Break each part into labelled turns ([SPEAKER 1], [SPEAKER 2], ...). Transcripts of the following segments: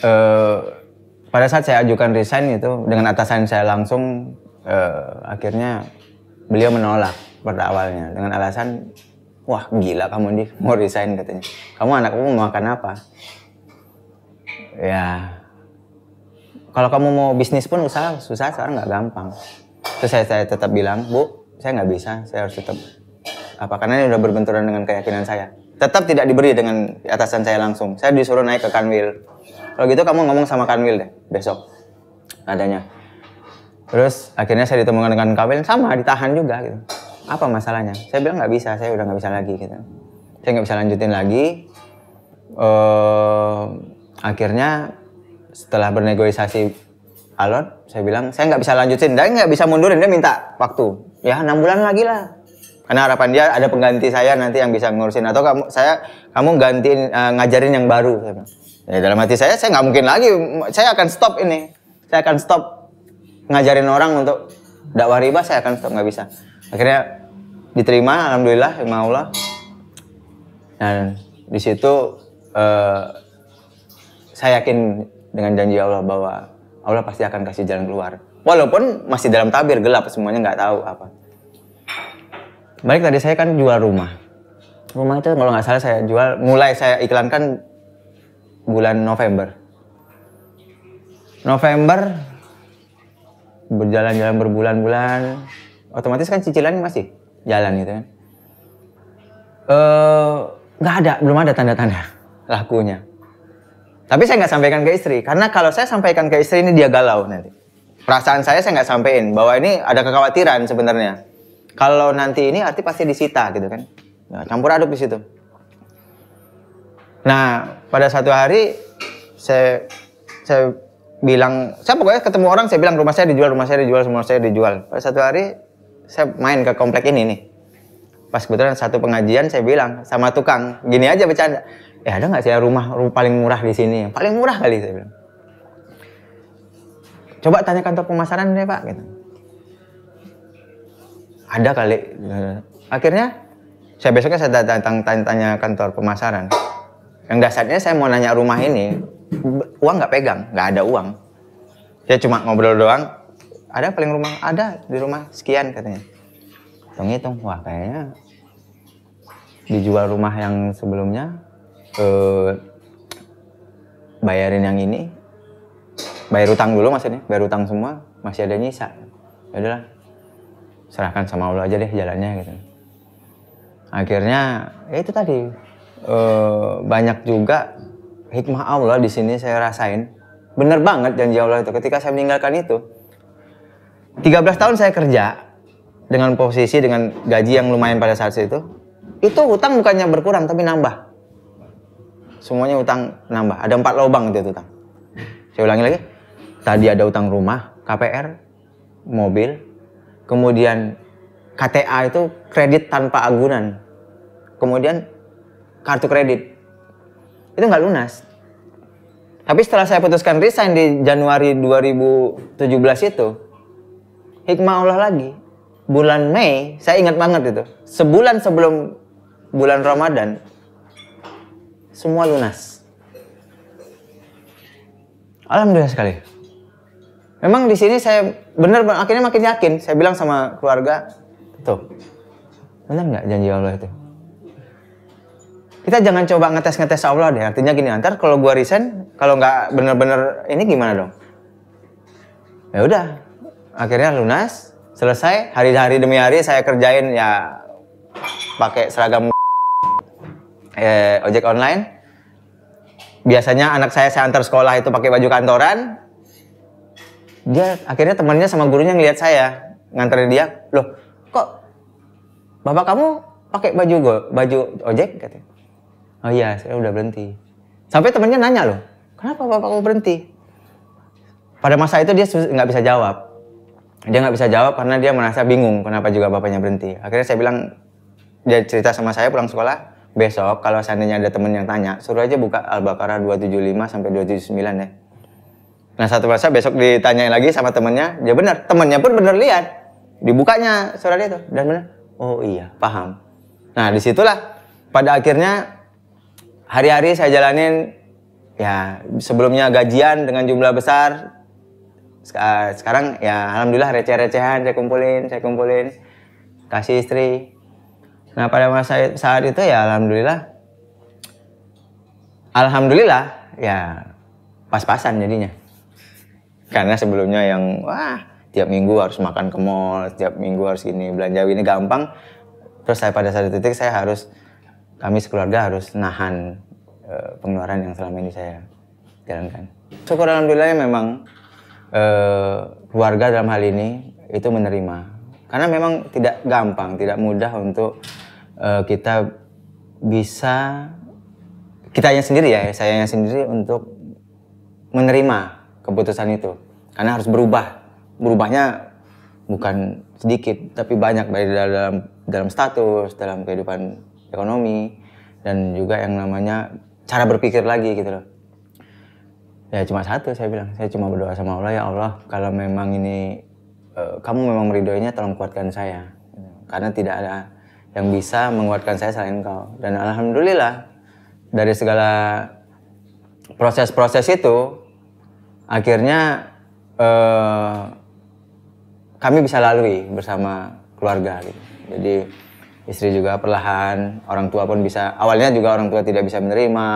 [SPEAKER 1] Eh, pada saat saya ajukan resign itu dengan atasan saya langsung uh, akhirnya beliau menolak pada awalnya dengan alasan wah gila kamu di mau resign katanya kamu kamu mau makan apa ya kalau kamu mau bisnis pun usaha susah sekarang nggak gampang terus saya, saya tetap bilang bu saya nggak bisa saya harus tetap apa karena ini udah berbenturan dengan keyakinan saya tetap tidak diberi dengan atasan saya langsung saya disuruh naik ke kanwil kalau gitu kamu ngomong sama Kanwil deh besok adanya terus akhirnya saya ditemukan dengan Kanwil sama ditahan juga gitu apa masalahnya saya bilang nggak bisa saya udah nggak bisa lagi gitu saya nggak bisa lanjutin lagi uh, akhirnya setelah bernegosiasi alon saya bilang saya nggak bisa lanjutin dan nggak bisa mundurin dia minta waktu ya enam bulan lagi lah karena harapan dia ada pengganti saya nanti yang bisa ngurusin atau kamu saya kamu gantiin uh, ngajarin yang baru saya Ya, dalam hati saya, saya nggak mungkin lagi. Saya akan stop ini. Saya akan stop ngajarin orang untuk dakwah riba. Saya akan stop, nggak bisa. Akhirnya diterima, alhamdulillah, ya Allah. Dan di situ eh, saya yakin dengan janji Allah bahwa Allah pasti akan kasih jalan keluar. Walaupun masih dalam tabir gelap, semuanya nggak tahu apa. Balik tadi saya kan jual rumah. Rumah itu kalau nggak salah saya jual, mulai saya iklankan bulan November. November berjalan-jalan berbulan-bulan, otomatis kan cicilan masih jalan gitu kan. Eh, nggak ada, belum ada tanda-tanda lakunya. Tapi saya nggak sampaikan ke istri, karena kalau saya sampaikan ke istri ini dia galau nanti. Perasaan saya saya nggak sampaikan bahwa ini ada kekhawatiran sebenarnya. Kalau nanti ini arti pasti disita gitu kan. Nah, campur aduk di situ. Nah, pada satu hari saya saya bilang, saya pokoknya ketemu orang saya bilang rumah saya dijual, rumah saya dijual, semua saya dijual. Pada satu hari saya main ke komplek ini nih. Pas kebetulan satu pengajian saya bilang sama tukang, gini aja bercanda. Ya ada nggak sih rumah, paling murah di sini? Paling murah kali saya bilang. Coba tanya kantor pemasaran deh pak. Gitu. Ada kali. Akhirnya saya besoknya saya datang tanya, tanya kantor pemasaran yang dasarnya saya mau nanya rumah ini, uang nggak pegang, nggak ada uang. Saya cuma ngobrol doang. Ada paling rumah, ada di rumah sekian katanya. Hitung-hitung, wah kayaknya dijual rumah yang sebelumnya, eh, bayarin yang ini, bayar utang dulu maksudnya, bayar utang semua, masih ada nyisa. Ya udahlah, serahkan sama Allah aja deh jalannya gitu. Akhirnya, ya itu tadi Eh, banyak juga hikmah Allah di sini saya rasain. Bener banget janji Allah itu ketika saya meninggalkan itu. 13 tahun saya kerja dengan posisi dengan gaji yang lumayan pada saat itu. Itu hutang bukannya berkurang tapi nambah. Semuanya hutang nambah. Ada empat lubang itu hutang Saya ulangi lagi. Tadi ada hutang rumah, KPR, mobil, kemudian KTA itu kredit tanpa agunan. Kemudian kartu kredit. Itu nggak lunas. Tapi setelah saya putuskan resign di Januari 2017 itu, hikmah Allah lagi. Bulan Mei, saya ingat banget itu. Sebulan sebelum bulan Ramadan, semua lunas. Alhamdulillah sekali. Memang di sini saya benar akhirnya makin yakin. Saya bilang sama keluarga, tuh, benar nggak janji Allah itu? kita jangan coba ngetes-ngetes Allah deh. Artinya gini, antar kalau gua resign, kalau nggak bener-bener ini gimana dong? Ya udah, akhirnya lunas, selesai. Hari-hari demi hari saya kerjain ya pakai seragam eh, ojek online. Biasanya anak saya saya antar sekolah itu pakai baju kantoran. Dia akhirnya temannya sama gurunya ngeliat saya nganterin dia, loh kok bapak kamu pakai baju gue, baju ojek katanya oh iya saya udah berhenti sampai temennya nanya loh kenapa bapak kamu berhenti pada masa itu dia nggak bisa jawab dia nggak bisa jawab karena dia merasa bingung kenapa juga bapaknya berhenti akhirnya saya bilang dia cerita sama saya pulang sekolah besok kalau seandainya ada temen yang tanya suruh aja buka Al-Baqarah 275 sampai 279 ya nah satu masa besok ditanyain lagi sama temennya dia benar temennya pun benar lihat dibukanya surat itu dan benar oh iya paham nah disitulah pada akhirnya hari-hari saya jalanin ya sebelumnya gajian dengan jumlah besar sekarang ya alhamdulillah receh-recehan saya kumpulin saya kumpulin kasih istri nah pada masa saat itu ya alhamdulillah alhamdulillah ya pas-pasan jadinya karena sebelumnya yang wah tiap minggu harus makan ke mall tiap minggu harus ini belanja ini gampang terus saya pada saat titik saya harus kami sekeluarga harus nahan e, pengeluaran yang selama ini saya jalankan. Syukur alhamdulillah ya memang e, keluarga dalam hal ini itu menerima karena memang tidak gampang, tidak mudah untuk e, kita bisa kita yang sendiri ya, saya yang sendiri untuk menerima keputusan itu karena harus berubah. Berubahnya bukan sedikit tapi banyak baik dalam dalam status, dalam kehidupan ekonomi dan juga yang namanya cara berpikir lagi gitu loh ya cuma satu saya bilang saya cuma berdoa sama Allah ya Allah kalau memang ini eh, kamu memang meridoinya tolong kuatkan saya karena tidak ada yang bisa menguatkan saya selain engkau dan alhamdulillah dari segala proses-proses itu akhirnya uh, kami bisa lalui bersama keluarga gitu. jadi istri juga perlahan, orang tua pun bisa. Awalnya juga orang tua tidak bisa menerima,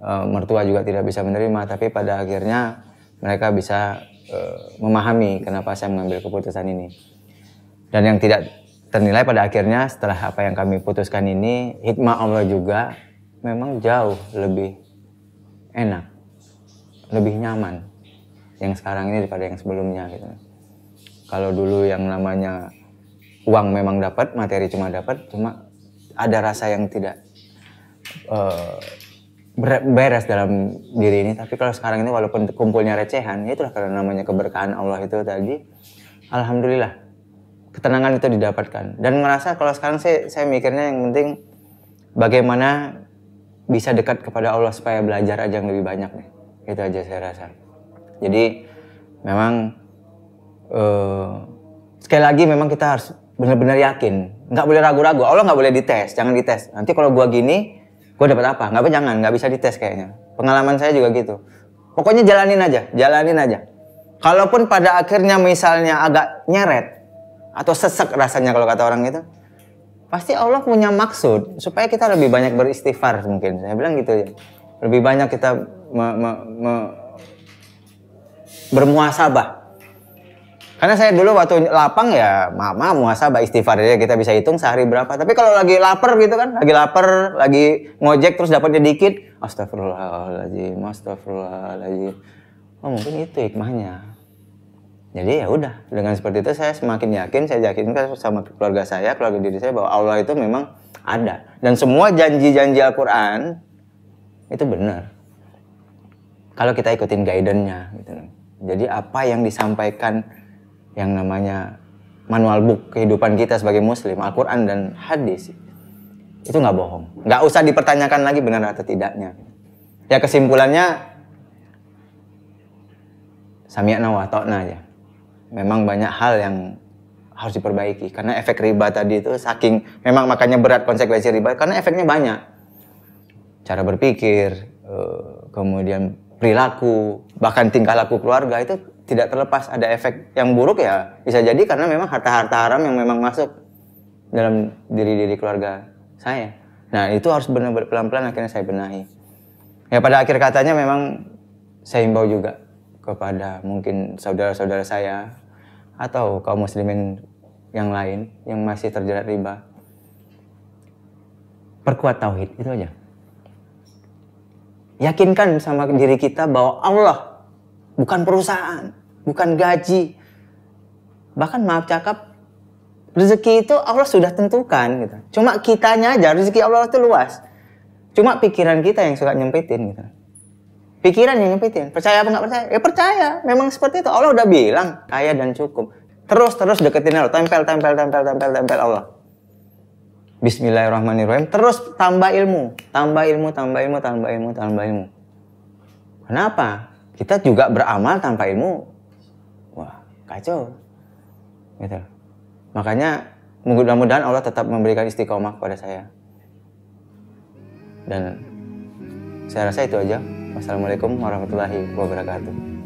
[SPEAKER 1] e, mertua juga tidak bisa menerima, tapi pada akhirnya mereka bisa e, memahami kenapa saya mengambil keputusan ini. Dan yang tidak ternilai pada akhirnya setelah apa yang kami putuskan ini, hikmah Allah juga memang jauh lebih enak, lebih nyaman yang sekarang ini daripada yang sebelumnya gitu. Kalau dulu yang namanya uang memang dapat, materi cuma dapat, cuma ada rasa yang tidak uh, beres dalam diri ini. Tapi kalau sekarang ini walaupun kumpulnya recehan, ya itulah karena namanya keberkahan Allah itu tadi. Alhamdulillah, ketenangan itu didapatkan. Dan merasa kalau sekarang saya, saya mikirnya yang penting bagaimana bisa dekat kepada Allah supaya belajar aja yang lebih banyak nih. Itu aja saya rasa. Jadi memang uh, sekali lagi memang kita harus benar-benar yakin nggak boleh ragu-ragu Allah nggak boleh dites jangan dites nanti kalau gua gini gua dapat apa nggak jangan nggak bisa dites kayaknya pengalaman saya juga gitu pokoknya jalanin aja jalanin aja kalaupun pada akhirnya misalnya agak nyeret atau sesek rasanya kalau kata orang itu pasti Allah punya maksud supaya kita lebih banyak beristighfar mungkin saya bilang gitu ya lebih banyak kita bermuasabah karena saya dulu waktu lapang ya mama muasabah istighfar ya kita bisa hitung sehari berapa. Tapi kalau lagi lapar gitu kan, lagi lapar, lagi ngojek terus dapatnya dikit, astagfirullahaladzim, astagfirullahaladzim. Oh mungkin itu hikmahnya. Jadi ya udah dengan seperti itu saya semakin yakin, saya yakinkan sama keluarga saya, keluarga diri saya bahwa Allah itu memang ada dan semua janji-janji Al-Quran itu benar. Kalau kita ikutin guidance-nya gitu. Jadi apa yang disampaikan yang namanya manual book kehidupan kita sebagai muslim, Al-Quran dan hadis, itu nggak bohong. Nggak usah dipertanyakan lagi benar atau tidaknya. Ya kesimpulannya, samiakna wa ta'na aja. Ya. Memang banyak hal yang harus diperbaiki. Karena efek riba tadi itu saking, memang makanya berat konsekuensi riba, karena efeknya banyak. Cara berpikir, eh, kemudian perilaku, bahkan tingkah laku keluarga itu tidak terlepas ada efek yang buruk ya bisa jadi karena memang harta-harta haram yang memang masuk dalam diri-diri keluarga saya. Nah itu harus benar-benar pelan-pelan akhirnya saya benahi. Ya pada akhir katanya memang saya himbau juga kepada mungkin saudara-saudara saya atau kaum muslimin yang lain yang masih terjerat riba. Perkuat tauhid itu aja. Yakinkan sama diri kita bahwa Allah bukan perusahaan, bukan gaji. Bahkan maaf cakap, rezeki itu Allah sudah tentukan gitu. Cuma kitanya aja rezeki Allah itu luas. Cuma pikiran kita yang suka nyempitin gitu. Pikiran yang nyempitin. Percaya apa nggak percaya? Ya percaya. Memang seperti itu. Allah udah bilang kaya dan cukup. Terus terus deketin Allah. Tempel tempel tempel tempel tempel Allah. Bismillahirrahmanirrahim. Terus tambah ilmu, tambah ilmu, tambah ilmu, tambah ilmu, tambah ilmu. Kenapa? kita juga beramal tanpa ilmu wah kacau gitu makanya mudah-mudahan Allah tetap memberikan istiqomah kepada saya dan saya rasa itu aja wassalamualaikum warahmatullahi wabarakatuh